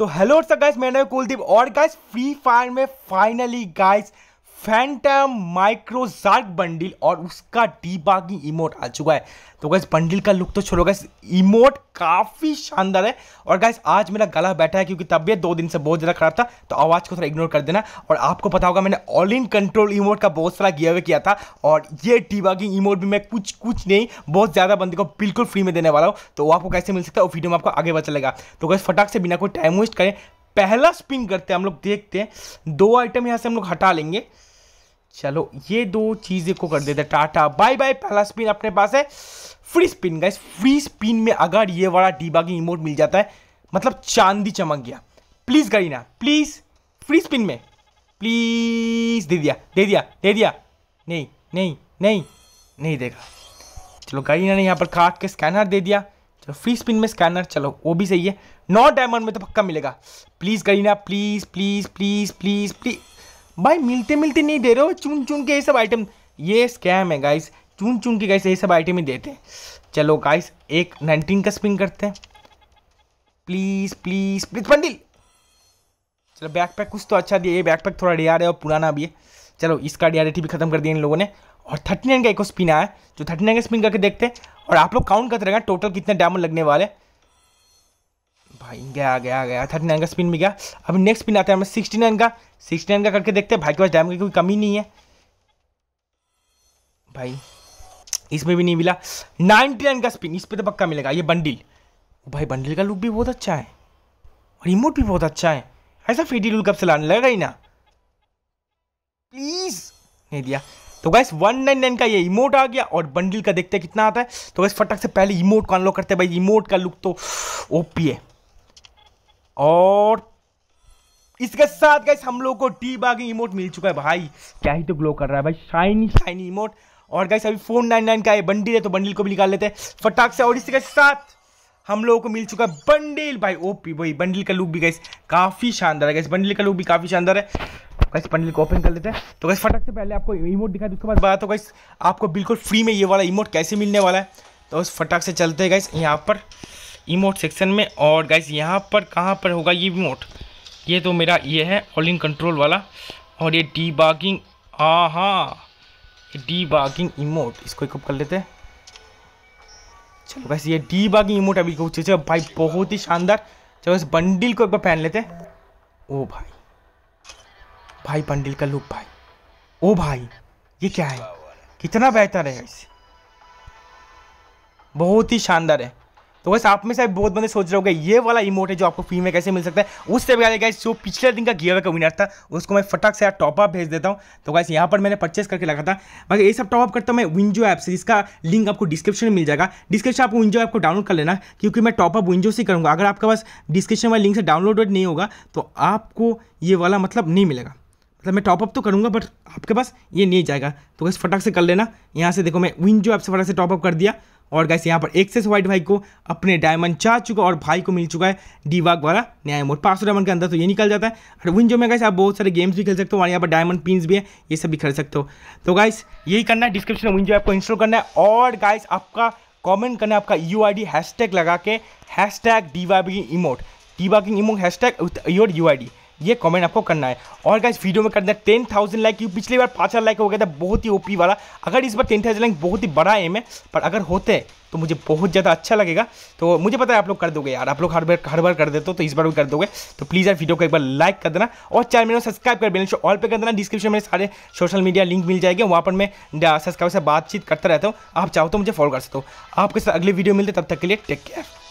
तो hello guys नाम कुलदीप और गाइस फ्री फायर में फाइनली गाइस फैंटम माइक्रोजार्क बंडल और उसका डीबागिंग इमोट आ चुका है तो गैस बंडल का लुक तो छोड़ो गैस इमोट काफ़ी शानदार है और गैस आज मेरा गला बैठा है क्योंकि तबियत दो दिन से बहुत ज़्यादा खराब था तो आवाज़ को थोड़ा इग्नोर कर देना और आपको पता होगा मैंने ऑल इन कंट्रोल इमोट का बहुत सारा गिव किया था और ये डीबागिंग इमोट भी मैं कुछ कुछ नहीं बहुत ज़्यादा बंदे को बिल्कुल फ्री में देने वाला हूँ तो वो आपको कैसे मिल सकता है वो वीडियो में आपको आगे बचा लेगा तो गैस फटाक से बिना कोई टाइम वेस्ट करें पहला स्पिन करते हैं हम लोग देखते हैं दो आइटम यहाँ से हम लोग हटा लेंगे चलो ये दो चीज़ें को कर देते टाटा बाय बाय पहला स्पिन अपने पास है free spin guys free spin में अगर ये वाला की इमोट मिल जाता है मतलब चांदी चमक गया please Kareena please free spin में प्लीज़ दे दिया दे दिया दे दिया नहीं नहीं नहीं नहीं देगा चलो गरीना ने यहाँ पर काट के स्कैनर दे दिया चलो फ्री स्पिन में स्कैनर चलो वो भी सही है नॉट डायमंड में तो पक्का मिलेगा please Kareena please please please please please भाई मिलते मिलते नहीं दे रहे हो चुन चुन के ये सब आइटम ये स्कैम है गाइस चुन चुन के गाइस ये सब आइटम ही देते चलो गाइस एक नाइनटीन का स्पिन करते हैं प्लीज़ प्लीज़ प्लीज बंडल चलो बैकपैक कुछ तो अच्छा दिया ये बैकपैक थोड़ा डियार है और पुराना भी है चलो इसका डियारिटी भी खत्म कर दिया इन लोगों ने और थर्टी नाइन का एक स्पिन आया जो थर्टी नाइन का स्पिन करके देखते हैं और आप लोग काउंट करते रहेगा टोटल कितने डायमंड लगने वाले हैं भाई गया गया गया थर्टी नाइन का स्पिन भी गया अभी नेक्स्ट स्पिन आता है हमें सिक्सटी नाइन का सिक्सटी नाइन का करके देखते हैं भाई के पास डायमंड की कोई कमी नहीं है भाई इसमें भी नहीं मिला नाइनटी नाइन का स्पिन इस पर तो पक्का मिलेगा ये बंडिल भाई बंडिल का लुक भी बहुत अच्छा है और रिमोट भी बहुत अच्छा है ऐसा फेटी लुक कब से लाने लग ही ना प्लीज़ नहीं दिया तो गैस नाइन का ये इमोट आ गया और बंडल का देखते हैं कितना आता है तो गैस फटक से पहले इमोट को अनलॉक करते हैं भाई इमोट का लुक तो ओपी है और इसके साथ गाइस हम लोग को टी बागिंग इमोट मिल चुका है भाई क्या ही तो ग्लो कर रहा है भाई शाइनी शाइनी इमोट और गाइस अभी फोर नाइन नाइन का है बंडल है तो बंडल को भी निकाल लेते हैं फटाक से और इसके साथ हम लोगों को मिल चुका है बंडल भाई ओपी भाई बंडल का लुक भी गाइस काफ़ी शानदार है गैस बंडल का लुक भी काफ़ी शानदार है गैस बंडल को ओपन कर लेते हैं तो गैस फटाक से पहले आपको इमोट दिखाई उसके बाद बात तो गाइस आपको बिल्कुल फ्री में ये वाला इमोट कैसे मिलने वाला है तो फटाक से चलते हैं गैस यहाँ पर इमोट सेक्शन में और गाइस यहाँ पर कहाँ पर होगा ये इमोट ये तो मेरा ये है ऑल इन कंट्रोल वाला और ये डी बागिंग हाँ डी बागिंग इमोट इसको एक कर लेते हैं चलो बस ये डी बागिंग इमोट अभी कुछ चीज़ें भाई बहुत ही शानदार चलो इस बंडिल को एक बार पहन लेते ओ भाई भाई बंडिल का लुक भाई ओ भाई ये क्या है कितना बेहतर है बहुत ही शानदार है तो वैसे आप में से बहुत बंदे सोच रहे होंगे ये वाला इमोट है जो आपको फ्री में कैसे मिल सकता है उससे पहले गाइस जो पिछले दिन का गियर का विनर था उसको मैं फटक से यार टॉपअप भेज देता हूँ तो गाइस यहाँ पर मैंने परचेस करके रखा था बाकी ये सब टॉपअप करता हूँ मैं विंजो ऐप से जिसका लिंक आपको डिस्क्रिप्शन में मिल जाएगा डिस्क्रिप्शन आपको विंजो ऐप को डाउनलोड कर लेना क्योंकि मैं टॉपअप विंजो से करूँगा अगर आपके पास डिस्क्रिप्शन वाला लिंक से डाउनलोड नहीं होगा तो आपको ये वाला मतलब नहीं मिलेगा मतलब मैं टॉपअप तो करूँगा बट आपके पास ये नहीं जाएगा तो बस फटक से कर लेना यहाँ से देखो मैं विंजो ऐप से फटाक से टॉपअप कर दिया और गैस यहाँ पर एक्सेस वाइट भाई को अपने डायमंड चाह चुका और भाई को मिल चुका है डीवाग वाला नया मोड पाँच डायमंड के अंदर तो ये निकल जाता है और विंजो में गैस आप बहुत सारे गेम्स भी खेल सकते हो और यहाँ पर डायमंड पिंस भी है ये सब भी खेल सकते हो तो गाइस यही करना है डिस्क्रिप्शन में विंजो ऐप को इंस्टॉल करना है और गाइस आपका कॉमेंट करना है आपका यू आई डी टैग लगा के हैश टैग डीवाबिंग इमोट डीवागिंग emote hash tag your U I D ये कमेंट आपको करना है और गाइस वीडियो में करना है टेन थाउजेंड लाइक क्योंकि पिछली बार पाँच हज़ार लाइक हो गया था बहुत ही ओपी वाला अगर इस बार टेन थाउजेंड लाइक बहुत ही बड़ा एम है पर अगर होते तो मुझे बहुत ज़्यादा अच्छा लगेगा तो मुझे पता है आप लोग कर दोगे यार आप लोग हर बार हर बार कर देते हो तो इस बार भी कर दोगे तो प्लीज़ यार वीडियो को एक बार लाइक कर देना और चैनल मेरे सब्सक्राइब कर बिल्कुल ऑल पे कर देना डिस्क्रिप्शन में सारे सोशल मीडिया लिंक मिल जाएंगे वहाँ पर मैं सब्सक्राइब से बातचीत करता रहता हूँ आप चाहो तो मुझे फॉलो कर सकते हो आपके साथ अगले वीडियो मिलते तब तक के लिए टेक केयर